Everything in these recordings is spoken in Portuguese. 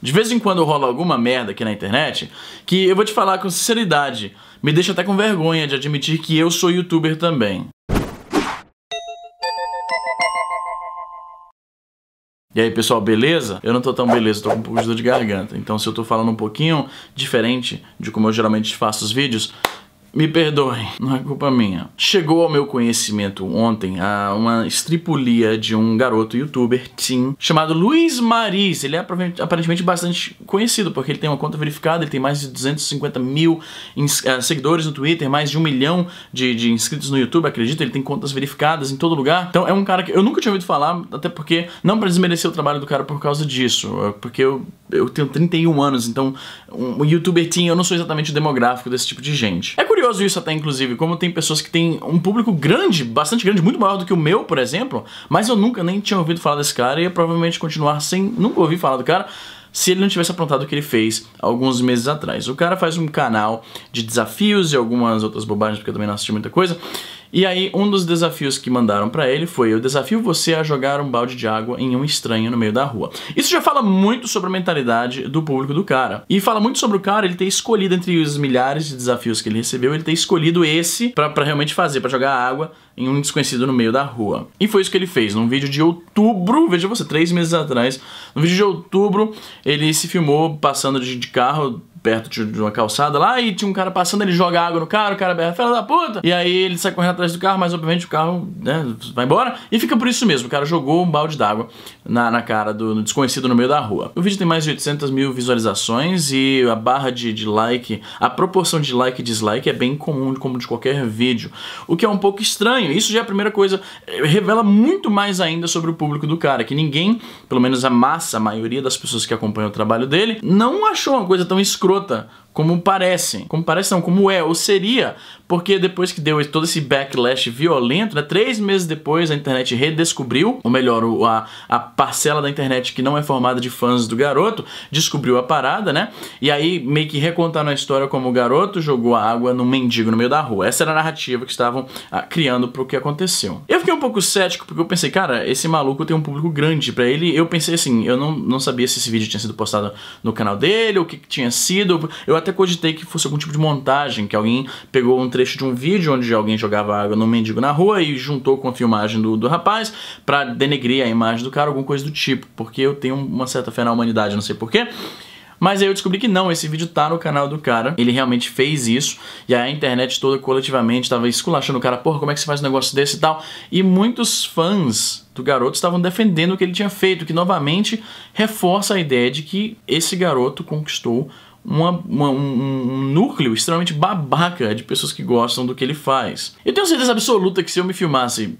De vez em quando rola alguma merda aqui na internet que eu vou te falar com sinceridade, me deixa até com vergonha de admitir que eu sou youtuber também. E aí, pessoal, beleza? Eu não tô tão beleza, tô com um pouco de dor de garganta. Então, se eu tô falando um pouquinho diferente de como eu geralmente faço os vídeos, me perdoem, não é culpa minha. Chegou ao meu conhecimento ontem a ah, uma estripulia de um garoto youtuber, Tim, chamado Luiz Maris. Ele é aparentemente bastante conhecido, porque ele tem uma conta verificada, ele tem mais de 250 mil ah, seguidores no Twitter, mais de um milhão de, de inscritos no YouTube, acredito. Ele tem contas verificadas em todo lugar. Então é um cara que eu nunca tinha ouvido falar, até porque, não para desmerecer o trabalho do cara por causa disso, ah, porque eu, eu tenho 31 anos, então um, um youtuber Tim, eu não sou exatamente o demográfico desse tipo de gente. É curioso curioso isso até, inclusive, como tem pessoas que têm um público grande, bastante grande, muito maior do que o meu, por exemplo, mas eu nunca nem tinha ouvido falar desse cara e ia provavelmente continuar sem nunca ouvi falar do cara, se ele não tivesse aprontado o que ele fez alguns meses atrás. O cara faz um canal de desafios e algumas outras bobagens, porque eu também não assisti muita coisa, e aí, um dos desafios que mandaram para ele foi: Eu desafio você a jogar um balde de água em um estranho no meio da rua. Isso já fala muito sobre a mentalidade do público do cara. E fala muito sobre o cara ele ter escolhido, entre os milhares de desafios que ele recebeu, ele ter escolhido esse para realmente fazer, para jogar água em um desconhecido no meio da rua. E foi isso que ele fez. Num vídeo de outubro, veja você, três meses atrás, no vídeo de outubro, ele se filmou passando de, de carro perto de uma calçada lá e tinha um cara passando, ele joga água no cara, o cara berra, fera da puta! E aí ele sai correndo atrás do carro, mas obviamente o carro, né, vai embora e fica por isso mesmo. O cara jogou um balde d'água na, na cara do no desconhecido no meio da rua. O vídeo tem mais de 800 mil visualizações e a barra de, de like, a proporção de like e dislike é bem comum, como de qualquer vídeo, o que é um pouco estranho. Isso já é a primeira coisa, eh, revela muito mais ainda sobre o público do cara, que ninguém, pelo menos a massa, a maioria das pessoas que acompanham o trabalho dele, não achou uma coisa tão escrota escrota como parece, como parece não, como é, ou seria, porque depois que deu todo esse backlash violento, né, três meses depois a internet redescobriu, ou melhor, a, a parcela da internet que não é formada de fãs do garoto, descobriu a parada, né, e aí meio que recontaram a história como o garoto jogou a água no mendigo no meio da rua, essa era a narrativa que estavam ah, criando pro que aconteceu. Eu fiquei um pouco cético, porque eu pensei, cara, esse maluco tem um público grande para ele, eu pensei assim, eu não, não sabia se esse vídeo tinha sido postado no canal dele, o que, que tinha sido, eu até até cogitei que fosse algum tipo de montagem, que alguém pegou um trecho de um vídeo onde alguém jogava água no mendigo na rua e juntou com a filmagem do, do rapaz para denegrir a imagem do cara, alguma coisa do tipo, porque eu tenho uma certa fé na humanidade, não sei porquê. Mas aí eu descobri que não, esse vídeo tá no canal do cara, ele realmente fez isso, e aí a internet toda coletivamente tava esculachando o cara, porra, como é que você faz um negócio desse e tal, e muitos fãs do garoto estavam defendendo o que ele tinha feito, que novamente reforça a ideia de que esse garoto conquistou uma, uma, um, um núcleo extremamente babaca de pessoas que gostam do que ele faz. Eu tenho certeza absoluta que se eu me filmasse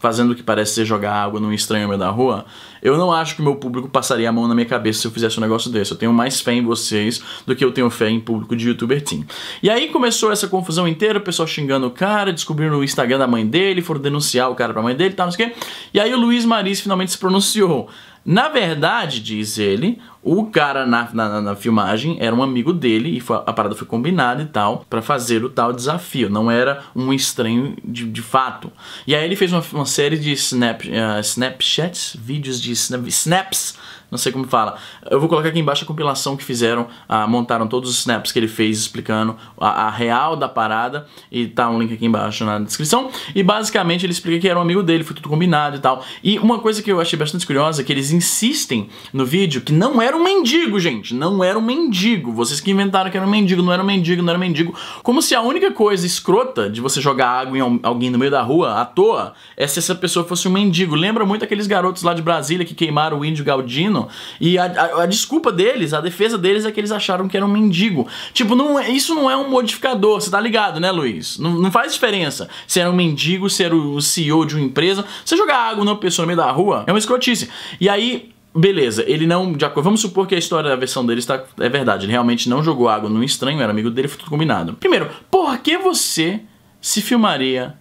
fazendo o que parece ser jogar água num estranho meio da rua, eu não acho que o meu público passaria a mão na minha cabeça se eu fizesse um negócio desse. Eu tenho mais fé em vocês do que eu tenho fé em público de youtuber team. E aí começou essa confusão inteira, o pessoal xingando o cara, descobriram o Instagram da mãe dele, foram denunciar o cara pra mãe dele e tal, não sei o quê. E aí o Luiz Maris finalmente se pronunciou. Na verdade, diz ele, o cara na, na, na, filmagem era um amigo dele e foi, a parada foi combinada e tal para fazer o tal desafio. Não era um estranho de, de fato. E aí ele fez uma, uma série de snap, uh, Snapchats, vídeos de snap, snaps não sei como fala. Eu vou colocar aqui embaixo a compilação que fizeram, ah, montaram todos os snaps que ele fez explicando a, a, real da parada e tá um link aqui embaixo na descrição. E basicamente ele explica que era um amigo dele, foi tudo combinado e tal. E uma coisa que eu achei bastante curiosa é que eles insistem no vídeo que não era um mendigo, gente, não era um mendigo. Vocês que inventaram que era um mendigo, não era um mendigo, não era um mendigo. Como se a única coisa escrota de você jogar água em alguém no meio da rua à toa é se essa pessoa fosse um mendigo. Lembra muito aqueles garotos lá de Brasília que queimaram o índio Galdino e a, a, a, desculpa deles, a defesa deles é que eles acharam que era um mendigo. Tipo, não, é, isso não é um modificador, você tá ligado, né, Luiz? Não, não faz diferença se era um mendigo, se era o CEO de uma empresa. Você jogar água numa pessoa no meio da rua é uma escrotice. E aí, Beleza, ele não. De acordo, vamos supor que a história da versão dele está, é verdade. Ele realmente não jogou água num estranho, era amigo dele, foi tudo combinado. Primeiro, por que você se filmaria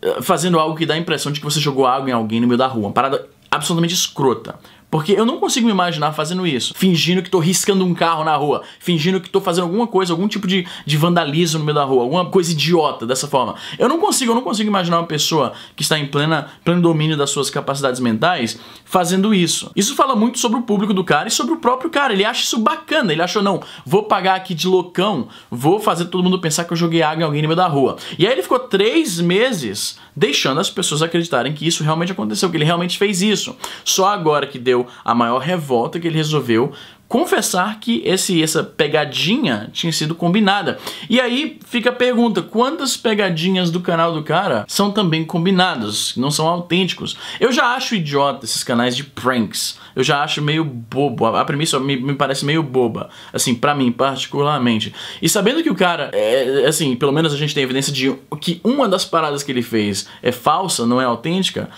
eh, fazendo algo que dá a impressão de que você jogou água em alguém no meio da rua? Uma parada absolutamente escrota. Porque eu não consigo me imaginar fazendo isso. Fingindo que tô riscando um carro na rua. Fingindo que tô fazendo alguma coisa, algum tipo de, de vandalismo no meio da rua. Alguma coisa idiota dessa forma. Eu não consigo, eu não consigo imaginar uma pessoa que está em plena, pleno domínio das suas capacidades mentais fazendo isso. Isso fala muito sobre o público do cara e sobre o próprio cara. Ele acha isso bacana. Ele achou, não, vou pagar aqui de loucão, vou fazer todo mundo pensar que eu joguei água em alguém no meio da rua. E aí ele ficou três meses deixando as pessoas acreditarem que isso realmente aconteceu, que ele realmente fez isso. Só agora que deu a maior revolta que ele resolveu confessar que esse essa pegadinha tinha sido combinada. E aí fica a pergunta, quantas pegadinhas do canal do cara são também combinadas, não são autênticos? Eu já acho idiota esses canais de pranks. Eu já acho meio bobo. A premissa me, me parece meio boba, assim, para mim particularmente. E sabendo que o cara é, é, assim, pelo menos a gente tem evidência de que uma das paradas que ele fez é falsa, não é autêntica,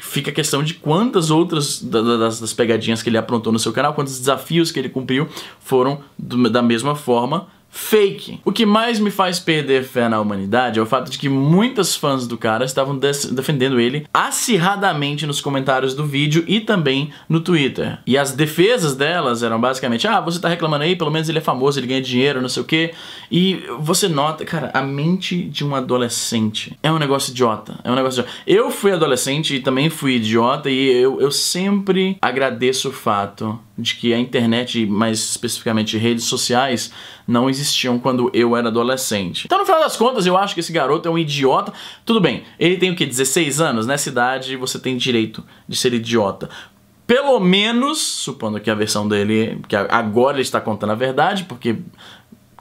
fica a questão de quantas outras das, das pegadinhas que ele aprontou no seu canal, quantos desafios que ele cumpriu foram do, da mesma forma fake. O que mais me faz perder fé na humanidade é o fato de que muitas fãs do cara estavam defendendo ele acirradamente nos comentários do vídeo e também no Twitter. E as defesas delas eram basicamente: ah, você tá reclamando aí, pelo menos ele é famoso, ele ganha dinheiro, não sei o quê. E você nota, cara, a mente de um adolescente é um negócio idiota. É um negócio idiota. Eu fui adolescente e também fui idiota e eu, eu sempre agradeço o fato de que a internet, mais especificamente redes sociais, não existiam quando eu era adolescente. Então, no final das contas, eu acho que esse garoto é um idiota. Tudo bem, ele tem o que 16 anos? Nessa idade você tem direito de ser idiota. Pelo menos, supondo que a versão dele, que agora ele está contando a verdade, porque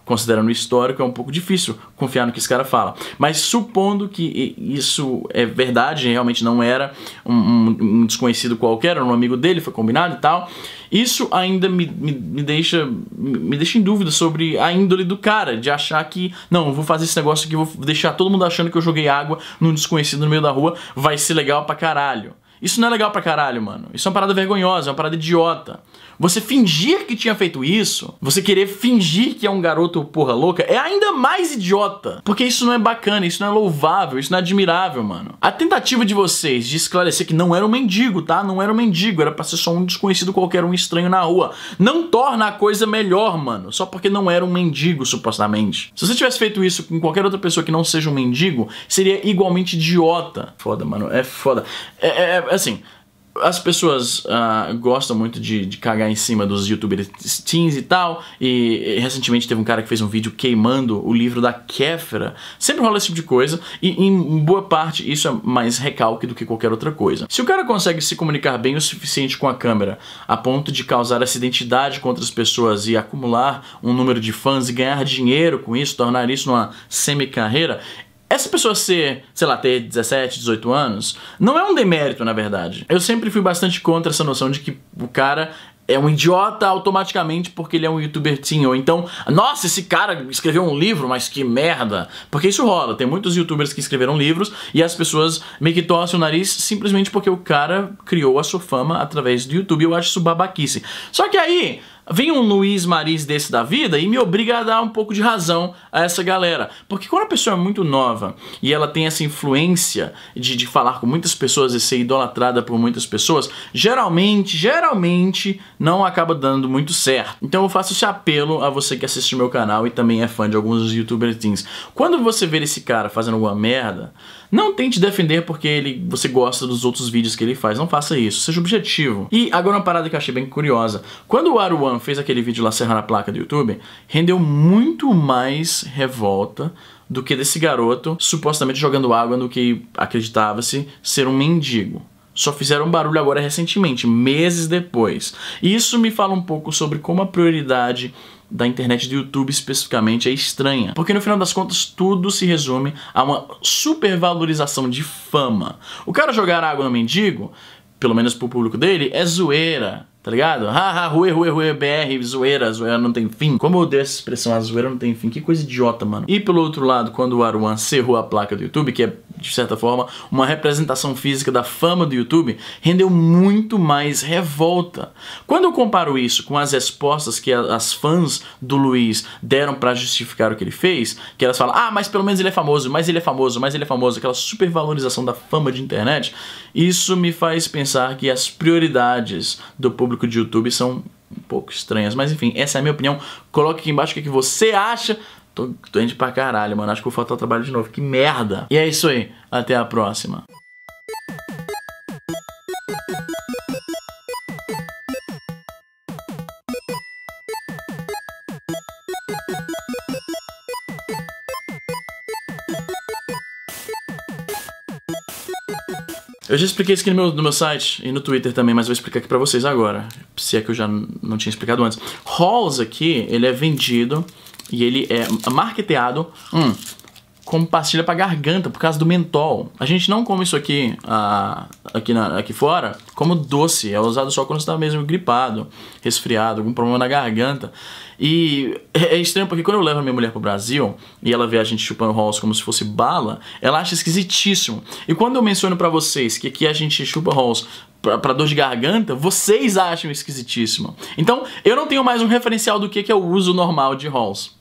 considerando o histórico, é um pouco difícil confiar no que esse cara fala. Mas supondo que isso é verdade, realmente não era um, um, um desconhecido qualquer, era um amigo dele, foi combinado e tal, isso ainda me, me, me, deixa, me deixa em dúvida sobre a índole do cara, de achar que, não, vou fazer esse negócio aqui, vou deixar todo mundo achando que eu joguei água num desconhecido no meio da rua, vai ser legal pra caralho. Isso não é legal pra caralho, mano. Isso é uma parada vergonhosa, é uma parada idiota. Você fingir que tinha feito isso, você querer fingir que é um garoto porra louca, é ainda mais idiota. Porque isso não é bacana, isso não é louvável, isso não é admirável, mano. A tentativa de vocês de esclarecer que não era um mendigo, tá? Não era um mendigo, era pra ser só um desconhecido qualquer, um estranho na rua. Não torna a coisa melhor, mano. Só porque não era um mendigo, supostamente. Se você tivesse feito isso com qualquer outra pessoa que não seja um mendigo, seria igualmente idiota. Foda, mano. É foda. é, é assim, as pessoas uh, gostam muito de, de, cagar em cima dos youtubers teens e tal, e, e, recentemente teve um cara que fez um vídeo queimando o livro da Kéfera. Sempre rola esse tipo de coisa, e em boa parte isso é mais recalque do que qualquer outra coisa. Se o cara consegue se comunicar bem o suficiente com a câmera, a ponto de causar essa identidade com outras pessoas e acumular um número de fãs e ganhar dinheiro com isso, tornar isso uma semi-carreira, essa pessoa ser, sei lá, ter 17, 18 anos, não é um demérito, na verdade. Eu sempre fui bastante contra essa noção de que o cara é um idiota automaticamente porque ele é um youtuber teen. Ou então, nossa, esse cara escreveu um livro, mas que merda. Porque isso rola. Tem muitos youtubers que escreveram livros e as pessoas meio que torcem o nariz simplesmente porque o cara criou a sua fama através do YouTube. Eu acho isso babaquice. Só que aí, Vem um Luiz Mariz desse da vida e me obriga a dar um pouco de razão a essa galera. Porque quando a pessoa é muito nova e ela tem essa influência de, de falar com muitas pessoas e ser idolatrada por muitas pessoas, geralmente, geralmente, não acaba dando muito certo. Então eu faço esse apelo a você que assiste meu canal e também é fã de alguns youtubers Quando você ver esse cara fazendo alguma merda, não tente defender porque ele, você gosta dos outros vídeos que ele faz. Não faça isso, seja objetivo. E agora uma parada que eu achei bem curiosa. Quando o Aruan Caetano fez aquele vídeo lá cerrar a placa do YouTube, rendeu muito mais revolta do que desse garoto supostamente jogando água no que acreditava-se ser um mendigo. Só fizeram barulho agora recentemente, meses depois. E isso me fala um pouco sobre como a prioridade da internet do YouTube especificamente é estranha. Porque no final das contas tudo se resume a uma supervalorização de fama. O cara jogar água no mendigo pelo menos pro público dele, é zoeira. Tá ligado? Haha, ruê, ruê, ruê, BR, zoeira, zoeira não tem fim. Como eu odeio essa expressão, a zoeira não tem fim, que coisa idiota, mano. E pelo outro lado, quando o Aruan cerrou a placa do YouTube, que é de certa forma, uma representação física da fama do YouTube, rendeu muito mais revolta. Quando eu comparo isso com as respostas que as fãs do Luiz deram para justificar o que ele fez, que elas falam, ah, mas pelo menos ele é famoso, mas ele é famoso, mas ele é famoso, aquela supervalorização da fama de internet, isso me faz pensar que as prioridades do público de YouTube são um pouco estranhas. Mas enfim, essa é a minha opinião. Coloque aqui embaixo o que é você acha Tô doente pra caralho, mano. Acho que vou faltar trabalho de novo. Que merda! E é isso aí. Até a próxima. Eu já expliquei isso aqui no meu, no meu site e no Twitter também, mas vou explicar aqui pra vocês agora, se é que eu já não tinha explicado antes. Halls aqui, ele é vendido e ele é marketeado hum, como pastilha para garganta por causa do mentol. A gente não come isso aqui ah, aqui, na, aqui fora como doce. É usado só quando está mesmo gripado, resfriado, algum problema na garganta. E é, é estranho porque quando eu levo a minha mulher pro Brasil e ela vê a gente chupando Halls como se fosse bala, ela acha esquisitíssimo. E quando eu menciono para vocês que aqui a gente chupa Halls para dor de garganta, vocês acham esquisitíssimo. Então, eu não tenho mais um referencial do que, que é o uso normal de Halls.